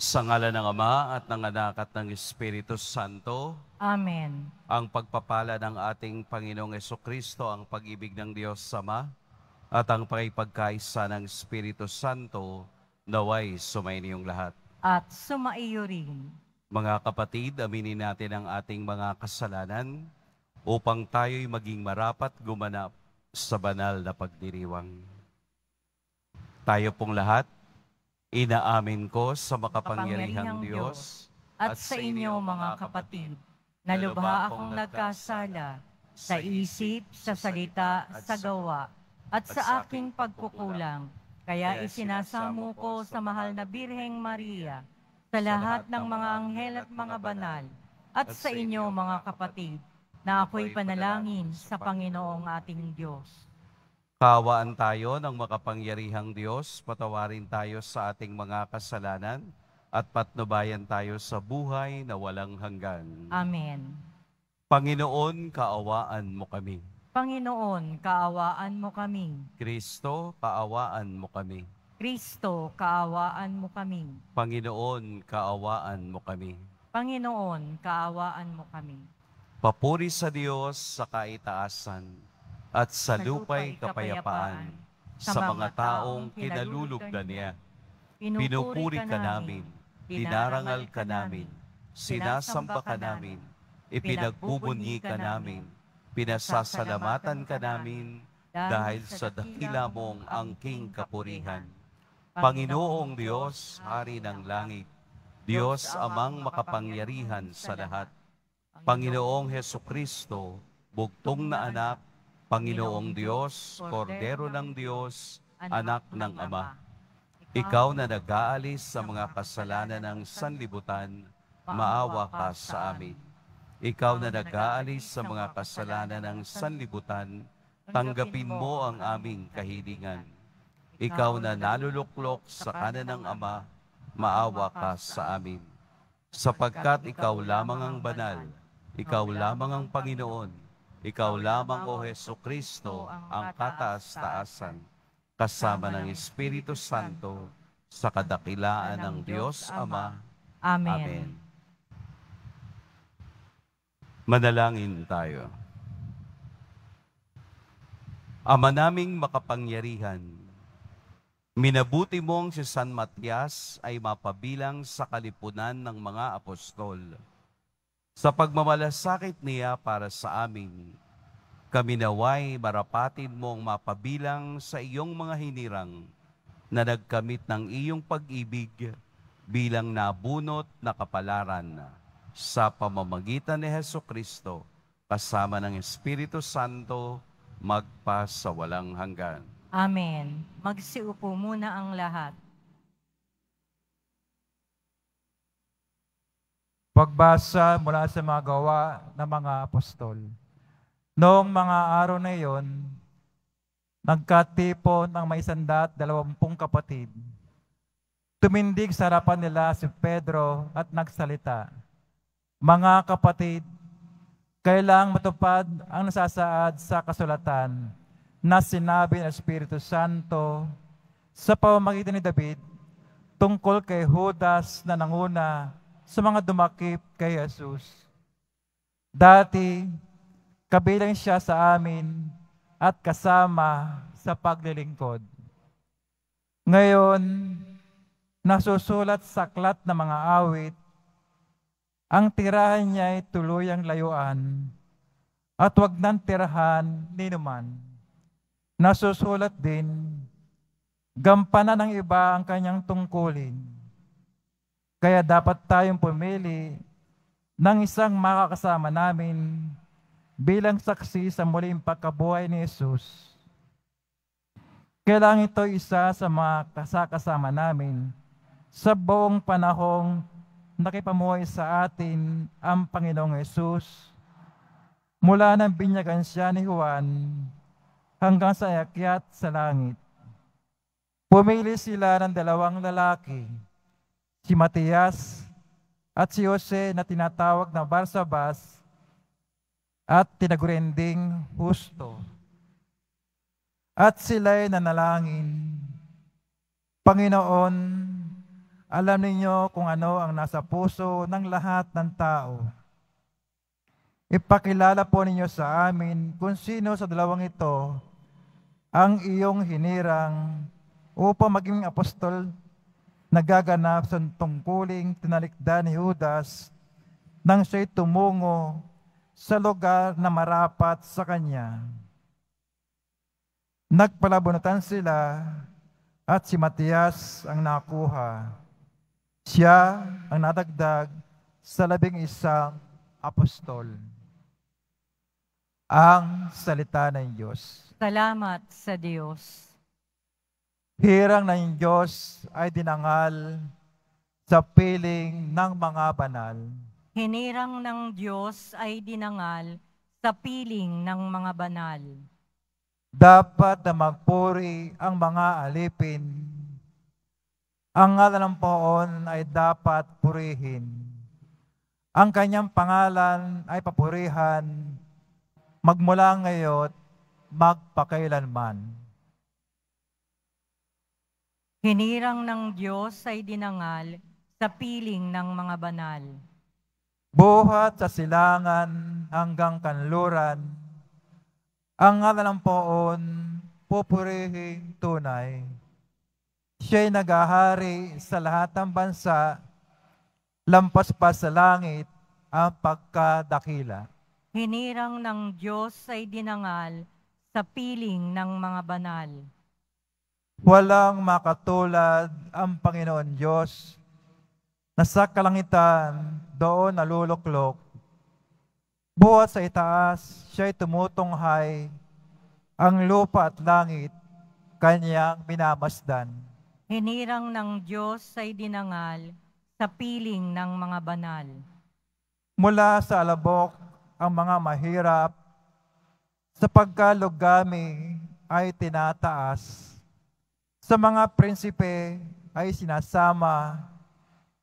Sa ngala ng Ama at ng Anak at ng Espiritu Santo. Amen. Ang pagpapala ng ating Panginoong Yeso Kristo, ang pag-ibig ng Diyos Sama, at ang pakipagkaisa ng Espiritu Santo, naway sumayin niyong lahat. At sumaiyo rin. Mga kapatid, aminin natin ang ating mga kasalanan upang tayo'y maging marapat gumanap sa banal na pagdiriwang. Tayo pong lahat Inaamin ko sa makapangyarihang Diyos at sa inyo mga kapatid, na lubha akong nagkasala sa isip, sa salita, sa gawa, at sa aking pagkukulang. Kaya isinasamo ko sa mahal na Birheng Maria, sa lahat ng mga anghel at mga banal, at sa inyo mga kapatid, na ako'y panalangin sa Panginoong ating Diyos. Kawaan tayo ng makapangyarihang Diyos, patawarin tayo sa ating mga kasalanan at patnubayan tayo sa buhay na walang hanggan. Amen. Panginoon, kaawaan mo kami. Panginoon, kaawaan mo kami. Kristo, kaawaan mo kami. Kristo, kaawaan mo kami. Panginoon, kaawaan mo kami. Panginoon, kaawaan mo kami. Papuri sa Diyos sa kaitaasan at sa lupay kapayapaan sa mga taong kinalulugdan niya. Pinupuri ka namin, dinarangal ka namin, sinasamba ka namin, ipinagbubunyi ka namin, pinasasalamatan ka namin dahil sa dakila mong angking kapurihan. Panginoong Diyos, Hari ng Langit, Diyos amang makapangyarihan sa lahat. Panginoong Heso Kristo, bugtong na anak Panginoong Diyos, Kordero ng Diyos, Anak ng Ama. Ikaw na nag-aalis sa mga kasalanan ng sanlibutan, maawa ka sa amin. Ikaw na nag-aalis sa mga kasalanan ng sanlibutan, tanggapin mo ang aming kahilingan. Ikaw na naluluklok sa kanan ng Ama, maawa ka sa amin. Sapagkat ikaw lamang ang banal, ikaw lamang ang Panginoon, ikaw lamang, O Heso Kristo, ang kataas-taasan, kasama ng Espiritu Santo, sa kadakilaan ng Diyos Ama. Amen. Manalangin tayo. Ama naming makapangyarihan, minabuti mong si San Matias ay mapabilang sa kalipunan ng mga apostol sa pagmamalasakit niya para sa amin, kami naway marapatid mong mapabilang sa iyong mga hinirang na nagkamit ng iyong pag-ibig bilang nabunot na kapalaran sa pamamagitan ni Heso Kristo kasama ng Espiritu Santo magpa sa walang hanggan. Amen. Magsiupo muna ang lahat. Pagbasa mula sa mga gawa ng mga apostol. Noong mga araw na iyon, nagkatipon ng may sandat dalawampung kapatid. Tumindig sa harapan nila si Pedro at nagsalita, Mga kapatid, kailang matupad ang nasasaad sa kasulatan na sinabi ng Espiritu Santo sa pamamagitan ni David tungkol kay Judas na nanguna sa mga dumakip kay Jesus. Dati, kabilang siya sa amin at kasama sa paglilingkod. Ngayon, nasusulat sa aklat ng mga awit, ang tirahan niya ay tuluyang layuan at wag nang tirahan ni naman. Nasusulat din, gampanan ng iba ang kanyang tungkulin kaya dapat tayong pumili ng isang makakasama namin bilang saksi sa muling pagkabuhay ni Jesus. Kailangan ito isa sa mga kasakasama namin sa buong panahong nakipamuhay sa atin ang Panginoong Yesus mula nang binyagan siya ni Juan hanggang sa akyat sa langit. Pumili sila ng dalawang lalaki si Matias, at si Jose na tinatawag na Barsabas at tinagurending Husto. At sila'y nanalangin. Panginoon, alam ninyo kung ano ang nasa puso ng lahat ng tao. Ipakilala po ninyo sa amin kung sino sa dalawang ito ang iyong hinirang upang maging apostol nagaganap sa tungkuling tinalikda ni Judas nang siya'y tumungo sa lugar na marapat sa kanya. Nagpalabunutan sila at si Matias ang nakuha. Siya ang nadagdag sa labing isang apostol. Ang salita ng Diyos. Salamat sa Diyos. Hirang ng Diyos ay dinangal sa piling ng mga banal. Hinirang ng Diyos ay dinangal sa piling ng mga banal. Dapat na magpuri ang mga alipin. Ang ngalan ng poon ay dapat purihin. Ang kanyang pangalan ay papurihan magmula ngayon magpakailanman. Hinirang ng Diyos ay dinangal sa piling ng mga banal. Buhat sa silangan hanggang kanluran, ang ngalan ng poon, pupurihin tunay. Siya'y nagahari sa lahat ng bansa, lampas pa sa langit ang pagkadakila. Hinirang ng Diyos ay dinangal sa piling ng mga banal. Walang makatulad ang Panginoon Diyos na sa kalangitan doon naluluklok. Buhat sa itaas, siya'y tumutunghay. Ang lupa at langit, kanyang minamasdan. Hinirang ng Diyos ay dinangal sa piling ng mga banal. Mula sa alabok ang mga mahirap, sa pagkalugami ay tinataas. Sa mga prinsipe ay sinasama,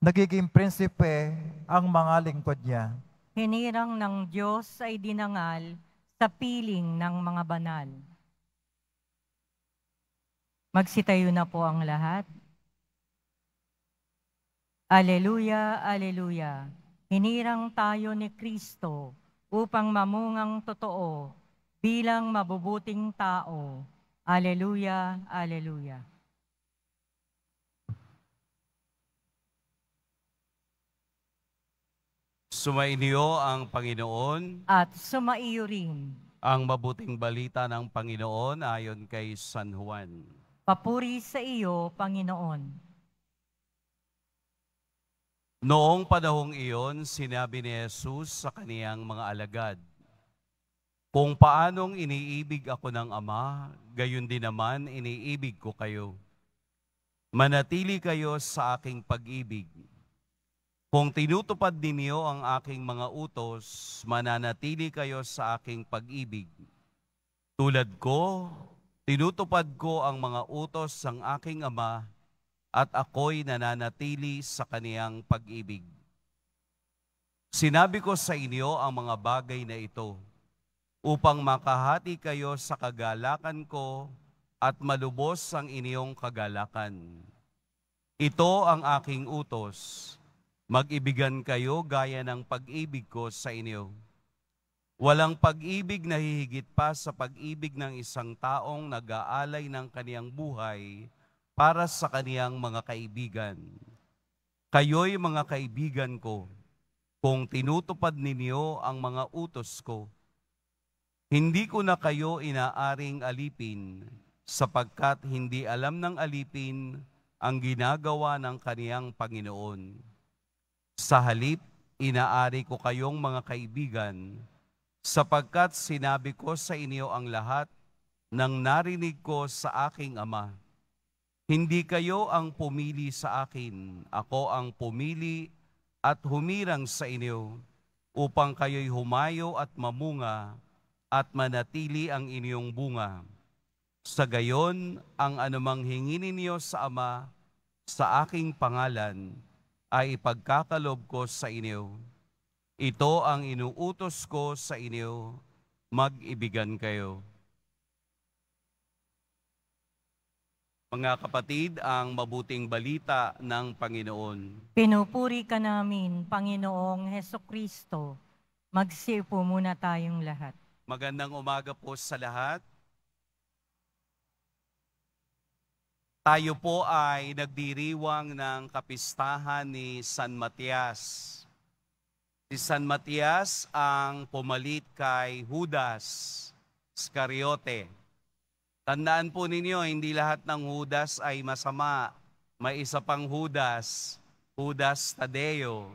nagiging prinsipe ang mga lingkod niya. Hinirang ng Diyos ay dinangal sa piling ng mga banal. Magsitayo na po ang lahat. Aleluya, aleluya. Hinirang tayo ni Kristo upang mamungang totoo bilang mabubuting tao. Aleluya, aleluya. Sumainyo ang Panginoon. At sumaiyo rin. Ang mabuting balita ng Panginoon ayon kay San Juan. Papuri sa iyo, Panginoon. Noong panahong iyon, sinabi ni Jesus sa kaniyang mga alagad, Kung paanong iniibig ako ng Ama, gayon din naman iniibig ko kayo. Manatili kayo sa aking pag-ibig. Kung tinutupad ninyo ang aking mga utos, mananatili kayo sa aking pag-ibig. Tulad ko, tinutupad ko ang mga utos ng aking Ama at ako'y nananatili sa kaniyang pag-ibig. Sinabi ko sa inyo ang mga bagay na ito upang makahati kayo sa kagalakan ko at malubos ang inyong kagalakan. Ito ang aking utos Mag-ibigan kayo gaya ng pag-ibig ko sa inyo. Walang pag-ibig na hihigit pa sa pag-ibig ng isang taong nag-aalay ng kaniyang buhay para sa kaniyang mga kaibigan. Kayo'y mga kaibigan ko, kung tinutupad ninyo ang mga utos ko. Hindi ko na kayo inaaring alipin, sapagkat hindi alam ng alipin ang ginagawa ng kaniyang Panginoon. Sa halip, inaari ko kayong mga kaibigan, sapagkat sinabi ko sa inyo ang lahat ng narinig ko sa aking Ama. Hindi kayo ang pumili sa akin, ako ang pumili at humirang sa inyo upang kayo'y humayo at mamunga at manatili ang inyong bunga. Sa gayon, ang anumang hingin ninyo sa Ama, sa aking pangalan, ay pagkakalob ko sa inyo. Ito ang inuutos ko sa inyo, mag-ibigan kayo. Mga kapatid, ang mabuting balita ng Panginoon. Pinupuri ka namin, Panginoong Heso Kristo. Magsipo muna tayong lahat. Magandang umaga po sa lahat. Tayo po ay nagdiriwang ng kapistahan ni San Matias. Si San Matias ang pumalit kay Judas Iscariote. Tandaan po ninyo, hindi lahat ng Judas ay masama. May isa pang Judas, Judas Tadeo.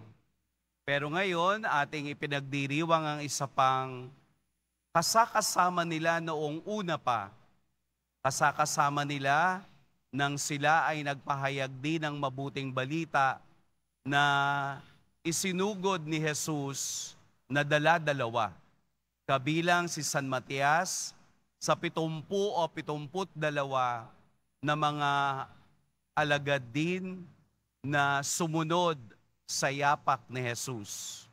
Pero ngayon, ating ipinagdiriwang ang isa pang kasakasama nila noong una pa. Kasakasama nila nang sila ay nagpahayag din ng mabuting balita na isinugod ni Jesus na dala-dalawa, kabilang si San Matias sa 70 o 72 na mga alagad din na sumunod sa yapak ni Jesus.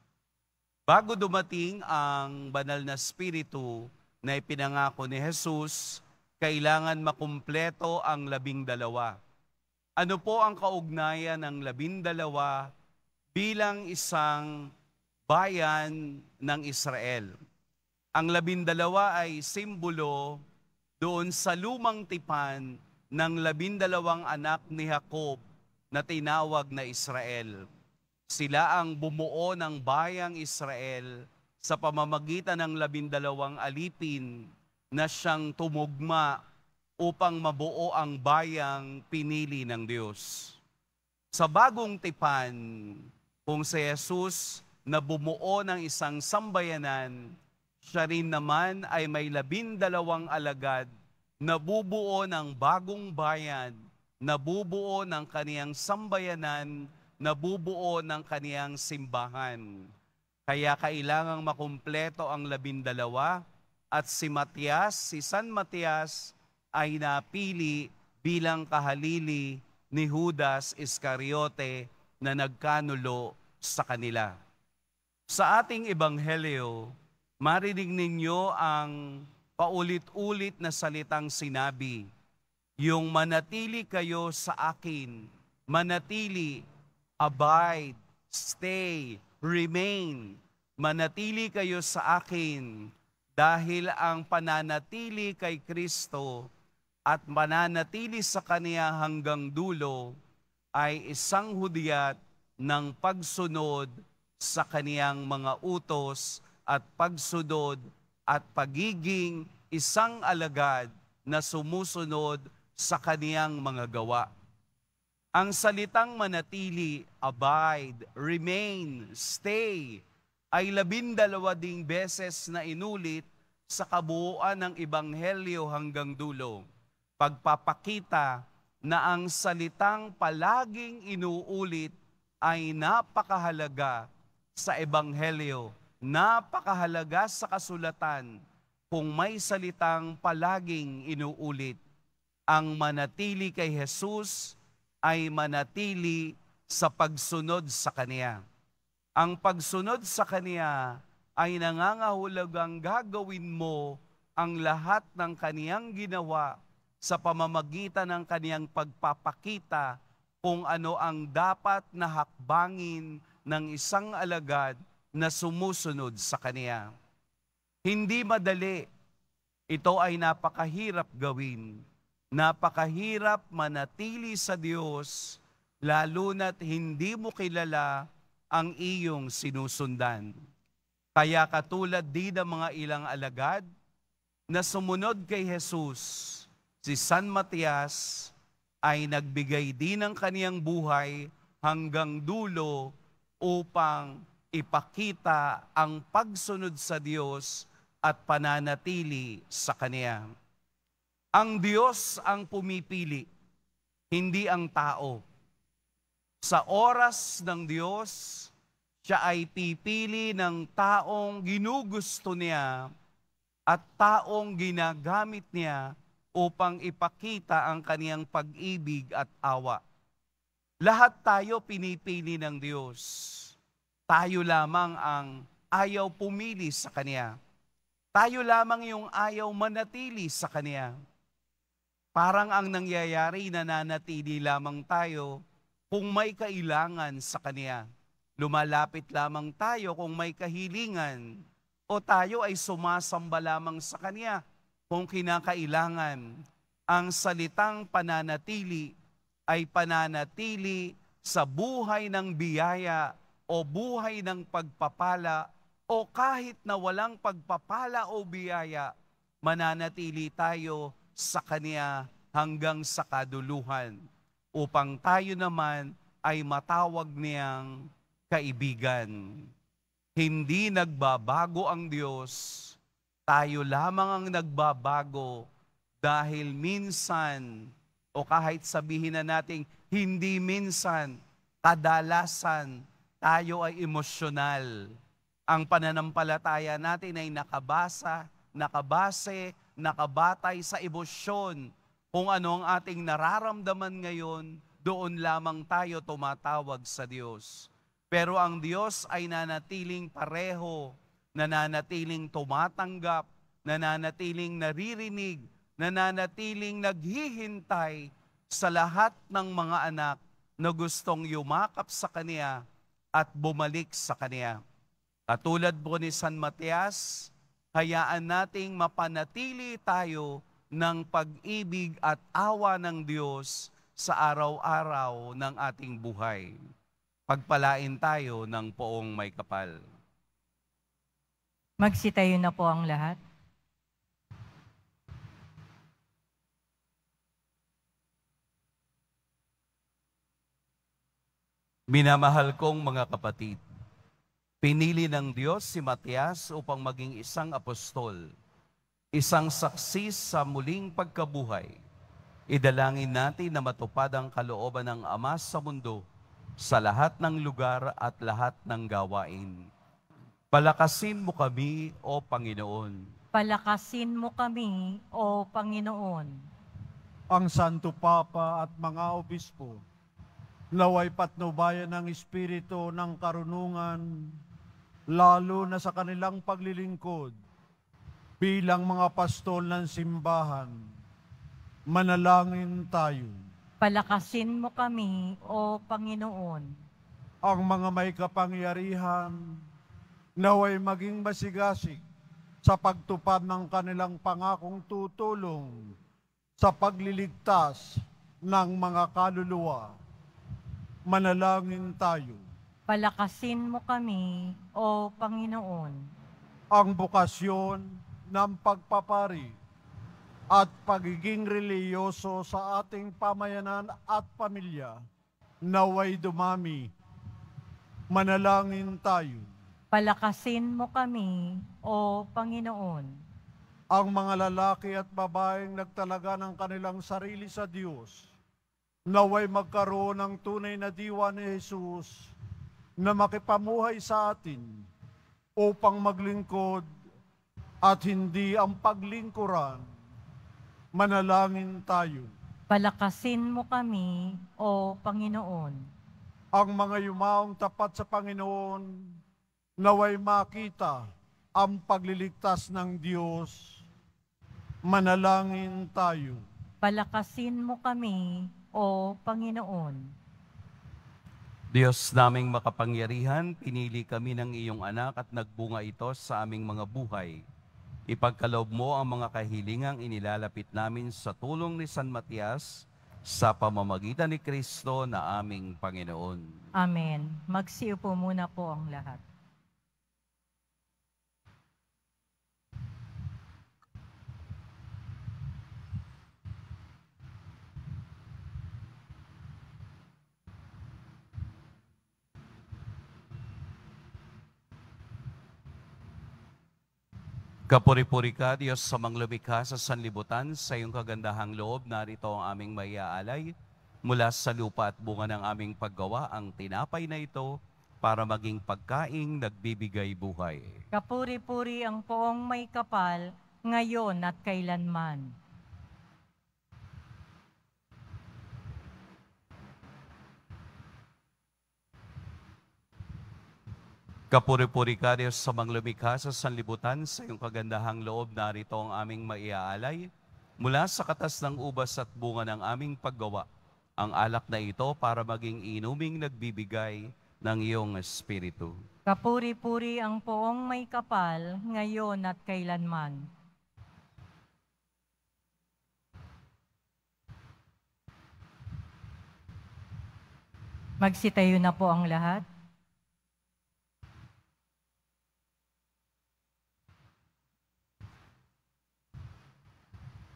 Bago dumating ang banal na spirito na ipinangako ni Jesus, kailangan makumpleto ang labing dalawa. Ano po ang kaugnayan ng labindalawa bilang isang bayan ng Israel? Ang labindalawa ay simbolo doon sa lumang tipan ng labindalawang anak ni Jacob na tinawag na Israel. Sila ang bumuo ng bayang Israel sa pamamagitan ng labindalawang alipin na siyang tumugma upang mabuo ang bayang pinili ng Diyos. Sa bagong tipan, kung si Jesus na bumuo ng isang sambayanan, siya rin naman ay may labindalawang alagad na bubuo ng bagong bayan, na bubuo ng kaniyang sambayanan, na bubuo ng kaniyang simbahan. Kaya kailangang makumpleto ang labindalawa at si Matias, si San Matias ay napili bilang kahalili ni Judas Iscariote na nagkanulo sa kanila. Sa ating ebanghelyo, marinig ninyo ang paulit-ulit na salitang sinabi, yung manatili kayo sa akin, manatili, abide, stay, remain, manatili kayo sa akin, dahil ang pananatili kay Kristo at mananatili sa Kanya hanggang dulo ay isang hudyat ng pagsunod sa Kaniyang mga utos at pagsunod at pagiging isang alagad na sumusunod sa Kaniyang mga gawa. Ang salitang manatili, abide, remain, stay, ay labindalawa ding beses na inulit sa kabuuan ng Ebanghelyo hanggang dulo. Pagpapakita na ang salitang palaging inuulit ay napakahalaga sa Ebanghelyo, napakahalaga sa kasulatan kung may salitang palaging inuulit. Ang manatili kay Jesus ay manatili sa pagsunod sa Kaniya. Ang pagsunod sa Kaniya ay nangangahulugang gagawin mo ang lahat ng Kaniyang ginawa sa pamamagitan ng Kaniyang pagpapakita kung ano ang dapat na hakbangin ng isang alagad na sumusunod sa Kaniya. Hindi madali. Ito ay napakahirap gawin. Napakahirap manatili sa Diyos, lalo na't hindi mo kilala ang iyong sinusundan. Kaya katulad din ng mga ilang alagad na sumunod kay Jesus, si San Matias ay nagbigay din ng kaniyang buhay hanggang dulo upang ipakita ang pagsunod sa Diyos at pananatili sa Kaniya. Ang Diyos ang pumipili, hindi ang tao. Sa oras ng Diyos, siya ay pipili ng taong ginugusto niya at taong ginagamit niya upang ipakita ang kaniyang pag-ibig at awa. Lahat tayo pinipili ng Diyos. Tayo lamang ang ayaw pumili sa Kanya. Tayo lamang yung ayaw manatili sa Kanya. Parang ang nangyayari, nananatili lamang tayo kung may kailangan sa Kanya. Lumalapit lamang tayo kung may kahilingan o tayo ay sumasamba lamang sa Kanya kung kinakailangan. Ang salitang pananatili ay pananatili sa buhay ng biyaya o buhay ng pagpapala o kahit na walang pagpapala o biyaya, mananatili tayo sa Kanya hanggang sa kaduluhan upang tayo naman ay matawag niyang kaibigan. Hindi nagbabago ang Diyos, tayo lamang ang nagbabago dahil minsan o kahit sabihin na nating hindi minsan, kadalasan tayo ay emosyonal. Ang pananampalataya natin ay nakabasa, nakabase, nakabatay sa emosyon kung ano ang ating nararamdaman ngayon, doon lamang tayo tumatawag sa Diyos. Pero ang Diyos ay nanatiling pareho, nananatiling tumatanggap, nananatiling naririnig, nananatiling naghihintay sa lahat ng mga anak na gustong yumakap sa Kaniya at bumalik sa Kaniya. Katulad po ni San Matias, hayaan nating mapanatili tayo ng pag-ibig at awa ng Diyos sa araw-araw ng ating buhay. Pagpalain tayo ng poong may kapal. Magsitayo na po ang lahat. Minamahal kong mga kapatid, pinili ng Diyos si Matias upang maging isang apostol isang saksi sa muling pagkabuhay. Idalangin natin na matupad ang kalooban ng Ama sa mundo sa lahat ng lugar at lahat ng gawain. Palakasin mo kami, O Panginoon. Palakasin mo kami, O Panginoon. Ang Santo Papa at mga obispo, laway patnubayan ng Espiritu ng Karunungan, lalo na sa kanilang paglilingkod bilang mga pastol ng simbahan, manalangin tayo. Palakasin mo kami, O Panginoon. Ang mga may kapangyarihan, naway maging masigasig sa pagtupad ng kanilang pangakong tutulong sa pagliligtas ng mga kaluluwa. Manalangin tayo. Palakasin mo kami, O Panginoon. Ang bukasyon ng pagpapari at pagiging reliyoso sa ating pamayanan at pamilya naway dumami. Manalangin tayo. Palakasin mo kami, O Panginoon. Ang mga lalaki at babaeng nagtalaga ng kanilang sarili sa Diyos, naway magkaroon ng tunay na diwa ni Jesus na makipamuhay sa atin upang maglingkod at hindi ang paglingkuran. Manalangin tayo. Palakasin mo kami, O Panginoon. Ang mga yumaong tapat sa Panginoon, naway makita ang pagliligtas ng Diyos. Manalangin tayo. Palakasin mo kami, O Panginoon. Diyos naming makapangyarihan, pinili kami ng iyong anak at nagbunga ito sa aming mga buhay Ipagkaloob mo ang mga kahilingang inilalapit namin sa tulong ni San Matias sa pamamagitan ni Kristo na aming Panginoon. Amen. Magsiupo muna po ang lahat. Kapuri-puri ka, Diyos, sa manglumikha sa sanlibutan, sa iyong kagandahang loob, narito ang aming maiaalay. Mula sa lupa at bunga ng aming paggawa, ang tinapay na ito para maging pagkaing nagbibigay buhay. Kapuri-puri ang poong may kapal, ngayon at kailanman. Kapuri-puri ka Diyos sa manglumikha sa sanlibutan sa iyong kagandahang loob narito ang aming maiaalay. Mula sa katas ng ubas at bunga ng aming paggawa, ang alak na ito para maging inuming nagbibigay ng iyong espiritu. Kapuri-puri ang poong may kapal ngayon at kailanman. Magsitayo na po ang lahat.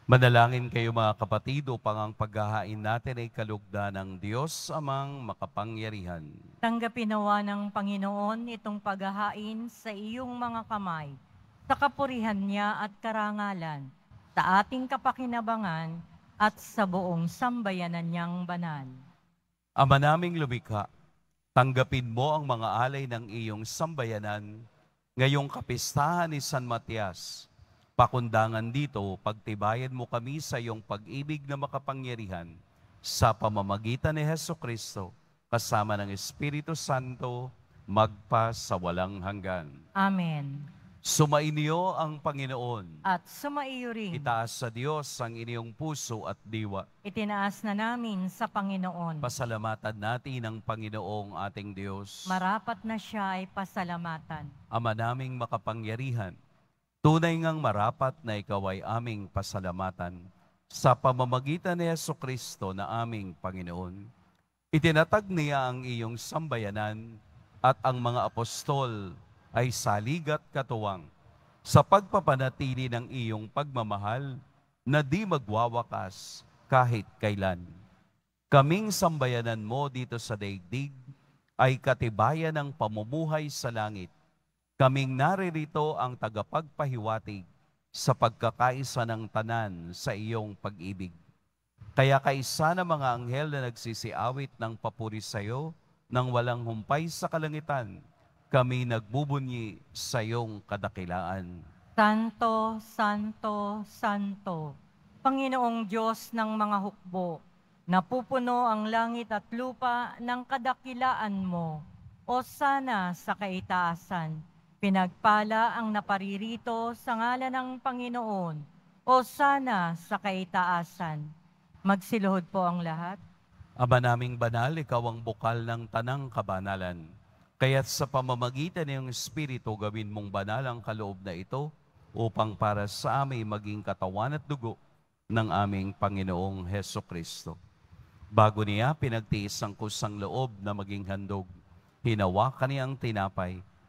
Manalangin kayo mga kapatid upang ang paghahain natin ay kalugda ng Diyos amang makapangyarihan. Tanggapin nawa ng Panginoon itong paghahain sa iyong mga kamay, sa kapurihan niya at karangalan, sa ating kapakinabangan at sa buong sambayanan niyang banal. Ama naming lumikha, tanggapin mo ang mga alay ng iyong sambayanan ngayong kapistahan ni San Matias, Pakundangan dito, pagtibayan mo kami sa iyong pag-ibig na makapangyarihan sa pamamagitan ni Heso Kristo kasama ng Espiritu Santo magpa sa walang hanggan. Amen. Sumainyo ang Panginoon. At sumaiyo rin. Itaas sa Diyos ang inyong puso at diwa. Itinaas na namin sa Panginoon. Pasalamatan natin ang Panginoong ating Diyos. Marapat na siya ay pasalamatan. Ama naming makapangyarihan, Tunay ngang marapat na ikaw ay aming pasalamatan sa pamamagitan ni Yeso Kristo na aming Panginoon. Itinatag niya ang iyong sambayanan at ang mga apostol ay saligat katuwang sa pagpapanatili ng iyong pagmamahal na di magwawakas kahit kailan. Kaming sambayanan mo dito sa daigdig ay katibayan ng pamumuhay sa langit – Kaming naririto ang tagapagpahiwatig sa pagkakaisa ng tanan sa iyong pag-ibig. Kaya kaisa ng mga anghel na nagsisiawit ng papuri sa iyo nang walang humpay sa kalangitan, kami nagbubunyi sa iyong kadakilaan. Santo, Santo, Santo, Panginoong Diyos ng mga hukbo, napupuno ang langit at lupa ng kadakilaan mo, o sana sa kaitaasan Pinagpala ang naparirito sa ngalan ng Panginoon o sana sa kaitaasan. Magsiluhod po ang lahat. Aba naming banal, ikaw ang bukal ng tanang kabanalan. Kaya't sa pamamagitan ng Espiritu, gawin mong banal ang kaloob na ito upang para sa amin maging katawan at dugo ng aming Panginoong Heso Kristo. Bago niya pinagtiis ang kusang loob na maging handog, hinawakan niya ang tinapay,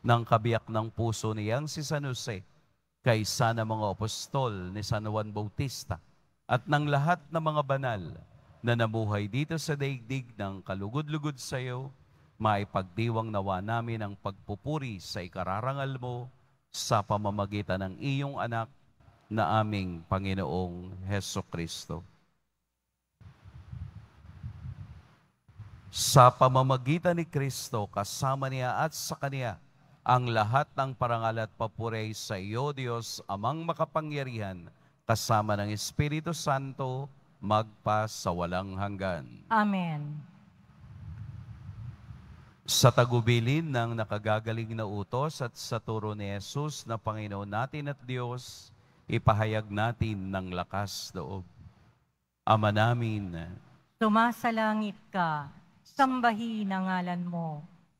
ng kabiyak ng puso niyang si San Jose kaysa ng mga apostol ni San Juan Bautista at ng lahat ng mga banal na namuhay dito sa daigdig ng kalugod-lugod sa iyo, maipagdiwang nawa namin ang pagpupuri sa ikararangal mo sa pamamagitan ng iyong anak na aming Panginoong Heso Kristo. Sa pamamagitan ni Kristo, kasama niya at sa Kanya, ang lahat ng parangal at papuri sa iyo, Diyos, amang makapangyarihan, kasama ng Espiritu Santo, magpa sa walang hanggan. Amen. Sa tagubilin ng nakagagaling na utos at sa turo ni Jesus na Panginoon natin at Diyos, ipahayag natin ng lakas loob. Ama namin, Sumasalangit ka, sambahin ang ngalan mo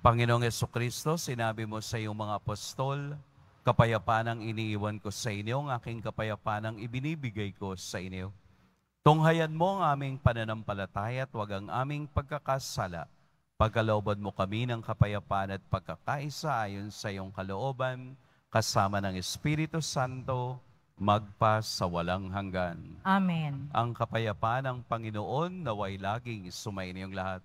Panginoong Kristo, sinabi mo sa iyong mga apostol, kapayapanang iniiwan ko sa inyo, ang aking kapayapanang ibinibigay ko sa inyo. Tunghayan mo ang aming pananampalataya at huwag ang aming pagkakasala. Pagkalooban mo kami ng kapayapaan at pagkakaisa ayon sa iyong kalooban, kasama ng Espiritu Santo, magpa sa walang hanggan. Amen. Ang kapayapaan ng Panginoon naway laging sumayin iyong lahat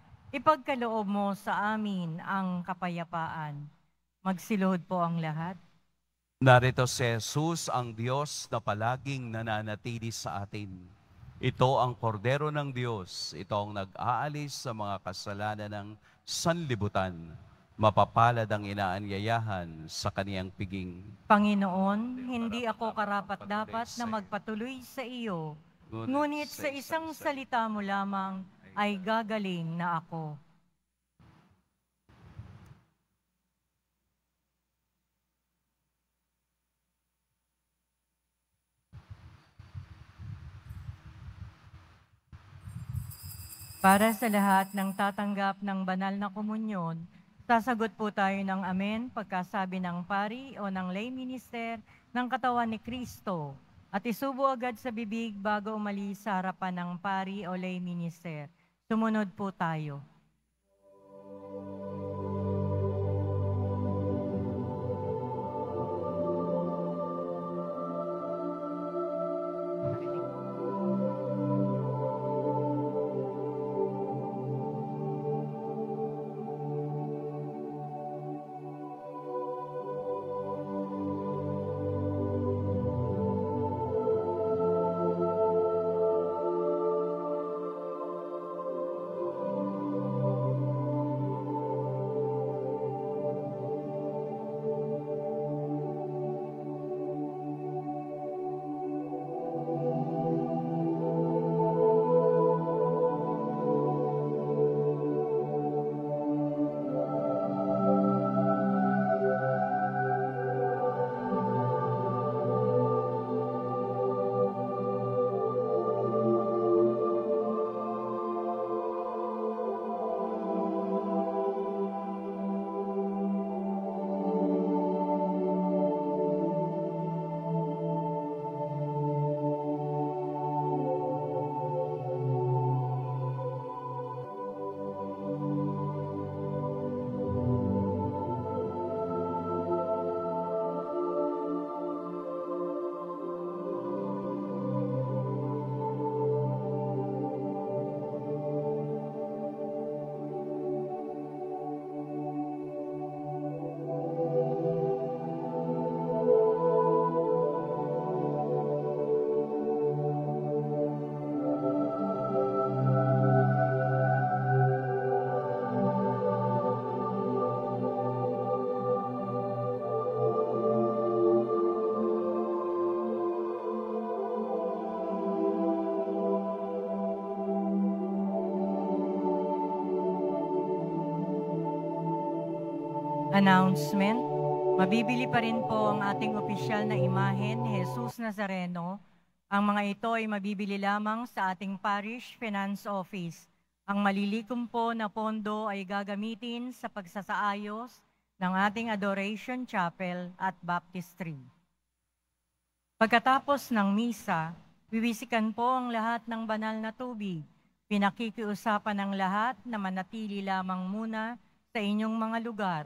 Ipagkaloob mo sa amin ang kapayapaan. Magsilod po ang lahat. Narito si Jesus, ang Diyos na palaging nananatili sa atin. Ito ang kordero ng Diyos. Ito ang nag-aalis sa mga kasalanan ng sanlibutan. Mapapalad ang inaanyayahan sa kaniyang piging. Panginoon, hindi ako karapat-dapat na magpatuloy sa iyo. Ngunit sa isang salita mo lamang, ay gagaling na ako. Para sa lahat ng tatanggap ng banal na komunyon, sasagot po tayo ng amen pagkasabi ng pari o ng lay minister ng katawan ni Kristo at isubo agad sa bibig bago umalis sa harapan ng pari o lay minister. Sumunod po tayo. Announcement, mabibili pa rin po ang ating opisyal na imahen ni Jesus Nazareno. Ang mga ito ay mabibili lamang sa ating Parish Finance Office. Ang malilikom po na pondo ay gagamitin sa pagsasaayos ng ating Adoration Chapel at Baptistry. Pagkatapos ng misa, wiwisikan po ang lahat ng banal na tubig. Pinakikiusapan ang lahat na manatili lamang muna sa inyong mga lugar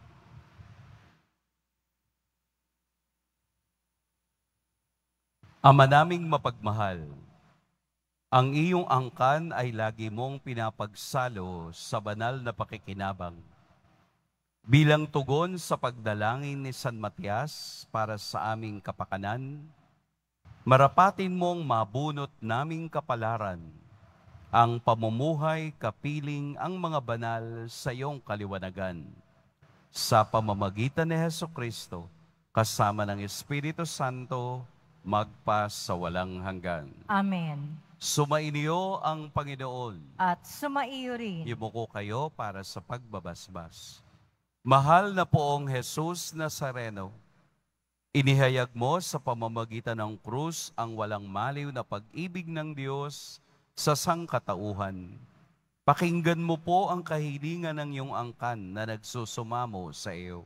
Ama naming mapagmahal, ang iyong angkan ay lagi mong pinapagsalo sa banal na pakikinabang. Bilang tugon sa pagdalangin ni San Matias para sa aming kapakanan, marapatin mong mabunot naming kapalaran ang pamumuhay kapiling ang mga banal sa iyong kaliwanagan. Sa pamamagitan ni Heso Kristo, kasama ng Espiritu Santo, magpa sa walang hanggan. Amen. Sumainyo ang Panginoon. At sumaiyo rin. Imuko kayo para sa pagbabasbas. Mahal na poong Jesus Nazareno, inihayag mo sa pamamagitan ng krus ang walang maliw na pag-ibig ng Diyos sa sangkatauhan. Pakinggan mo po ang kahilingan ng iyong angkan na nagsusumamo sa iyo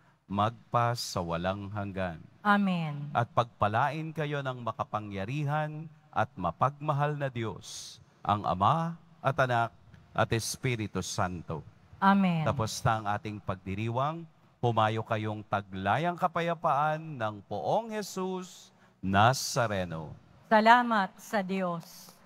magpas sa walang hanggan. Amen. At pagpalain kayo ng makapangyarihan at mapagmahal na Diyos, ang Ama at Anak at Espiritu Santo. Amen. Tapos na ang ating pagdiriwang, pumayo kayong taglayang kapayapaan ng poong Jesus Nazareno. Salamat sa Diyos.